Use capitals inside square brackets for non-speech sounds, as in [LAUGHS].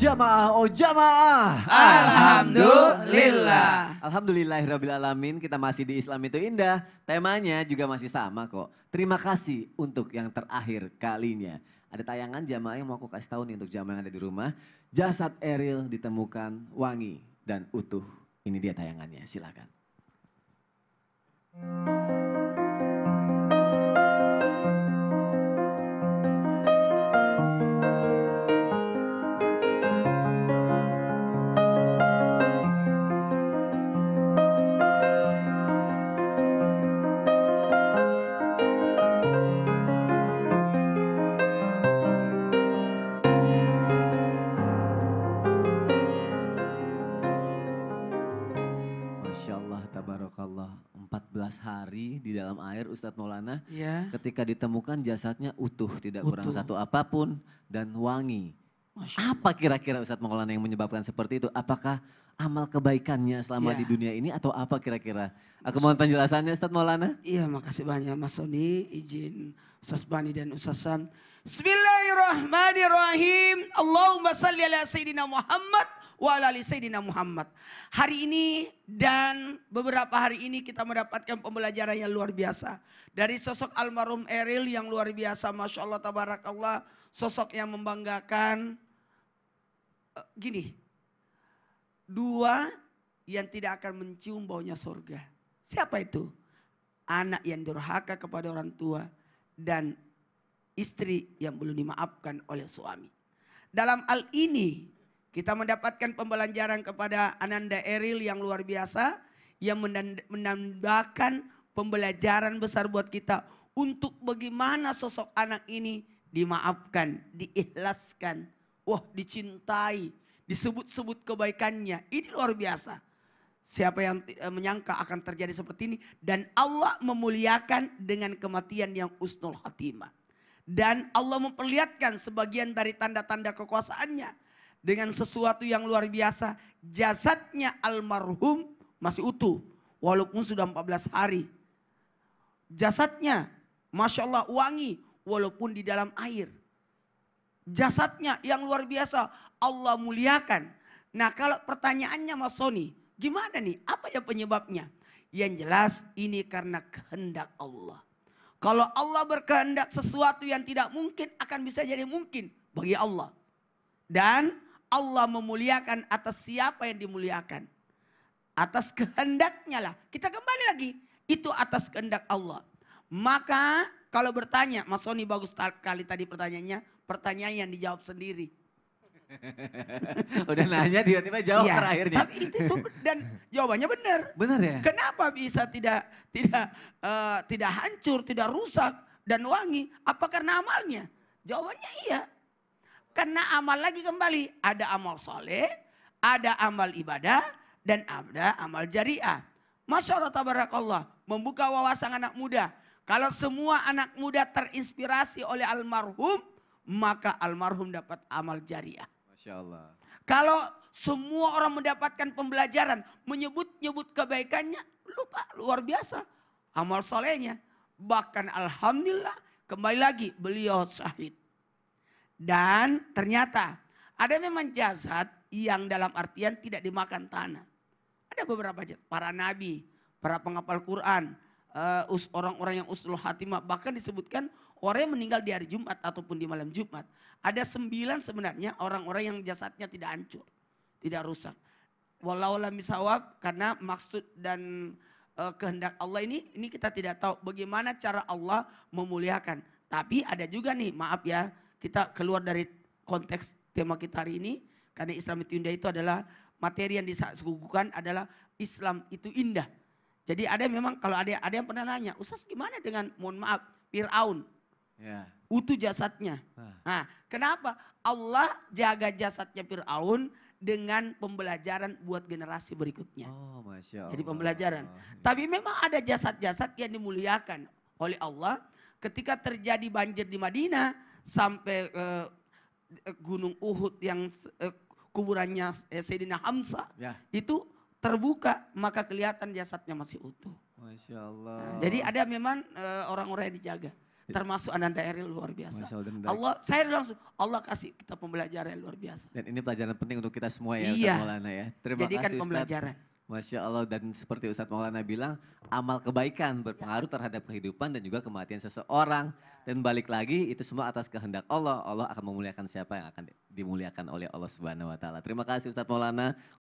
Jamaah, oh jamaah. Alhamdulillah. Alhamdulillahirabbil alamin, kita masih di Islam itu indah. Temanya juga masih sama kok. Terima kasih untuk yang terakhir kalinya. Ada tayangan jamaah yang mau aku kasih tahu nih untuk jamaah yang ada di rumah. Jasad Eril ditemukan wangi dan utuh. Ini dia tayangannya, silakan. hari di dalam air Ustadz Maulana. Ya. Ketika ditemukan jasadnya utuh, tidak utuh. kurang satu apapun dan wangi. Apa kira-kira Ustadz Maulana yang menyebabkan seperti itu? Apakah amal kebaikannya selama ya. di dunia ini atau apa kira-kira? Aku mohon penjelasannya Ustadz Maulana. Iya makasih banyak Mas Soni, izin Ustadz Bani dan Ustadz Sam. Bismillahirrahmanirrahim. Allahumma salli ala Sayyidina Muhammad wa Muhammad. Hari ini dan beberapa hari ini kita mendapatkan pembelajaran yang luar biasa. Dari sosok almarhum Eril yang luar biasa. Masya Allah tabarakallah. Sosok yang membanggakan. Eh, gini. Dua yang tidak akan mencium baunya surga. Siapa itu? Anak yang durhaka kepada orang tua. Dan istri yang belum dimaafkan oleh suami. Dalam hal ini kita mendapatkan pembelajaran kepada Ananda Eril yang luar biasa. Yang menambahkan pembelajaran besar buat kita. Untuk bagaimana sosok anak ini dimaafkan, diikhlaskan. Wah dicintai, disebut-sebut kebaikannya. Ini luar biasa. Siapa yang eh, menyangka akan terjadi seperti ini. Dan Allah memuliakan dengan kematian yang usnul khatimah. Dan Allah memperlihatkan sebagian dari tanda-tanda kekuasaannya dengan sesuatu yang luar biasa. Jasadnya almarhum masih utuh walaupun sudah 14 hari. Jasadnya Masya Allah wangi walaupun di dalam air. Jasadnya yang luar biasa Allah muliakan. Nah kalau pertanyaannya Mas Sony gimana nih apa ya penyebabnya? Yang jelas ini karena kehendak Allah. Kalau Allah berkehendak sesuatu yang tidak mungkin akan bisa jadi mungkin bagi Allah. Dan Allah memuliakan atas siapa yang dimuliakan. Atas kehendaknya lah. Kita kembali lagi. Itu atas kehendak Allah. Maka kalau bertanya, Mas Soni bagus kali tadi pertanyaannya. Pertanyaan yang dijawab sendiri. [LAUGHS] Udah nanya tiba-tiba jawab ya, terakhirnya. Tapi itu tuh dan jawabannya benar. Benar ya. Kenapa bisa tidak tidak uh, tidak hancur, tidak rusak dan wangi? Apa karena amalnya? Jawabannya iya. Kena amal lagi kembali. Ada amal soleh, ada amal ibadah, dan ada amal jariah. Masya Allah tabarakallah. Membuka wawasan anak muda. Kalau semua anak muda terinspirasi oleh almarhum, maka almarhum dapat amal jariah. Masya Allah. Kalau semua orang mendapatkan pembelajaran, menyebut-nyebut kebaikannya, lupa luar biasa. Amal solehnya. Bahkan Alhamdulillah kembali lagi beliau syahid. Dan ternyata ada memang jasad yang dalam artian tidak dimakan tanah. Ada beberapa jasad, para nabi, para penghafal Quran, eh, orang-orang yang usul hatimah. Bahkan disebutkan orang yang meninggal di hari Jumat ataupun di malam Jumat. Ada sembilan sebenarnya orang-orang yang jasadnya tidak hancur, tidak rusak. Walau karena maksud dan uh, kehendak Allah ini ini kita tidak tahu bagaimana cara Allah memuliakan. Tapi ada juga nih maaf ya kita keluar dari konteks tema kita hari ini. Karena Islam itu indah itu adalah materi yang disuguhkan adalah Islam itu indah. Jadi ada memang kalau ada ada yang pernah nanya, Ustaz gimana dengan mohon maaf Fir'aun? Yeah. Utuh jasadnya. Ah. Nah, kenapa Allah jaga jasadnya Fir'aun dengan pembelajaran buat generasi berikutnya. Oh, Masya Allah. Jadi pembelajaran. Oh. Tapi memang ada jasad-jasad yang dimuliakan oleh Allah ketika terjadi banjir di Madinah sampai uh, Gunung Uhud yang uh, kuburannya eh, Sayyidina Hamzah ya. itu terbuka maka kelihatan jasadnya masih utuh. Masya Allah. Nah, jadi ada memang uh, orang-orang yang dijaga ya. termasuk Ananda Eril luar biasa. Allah saya langsung Allah kasih kita pembelajaran yang luar biasa. Dan ini pelajaran penting untuk kita semua ya iya. Maulana ya. Terima Jadikan kasih pembelajaran. Ustaz. Masya Allah dan seperti Ustadz Maulana bilang amal kebaikan berpengaruh ya. terhadap kehidupan dan juga kematian seseorang dan balik lagi itu semua atas kehendak Allah Allah akan memuliakan siapa yang akan dimuliakan oleh Allah Subhanahu Wa Taala terima kasih Ustadz Maulana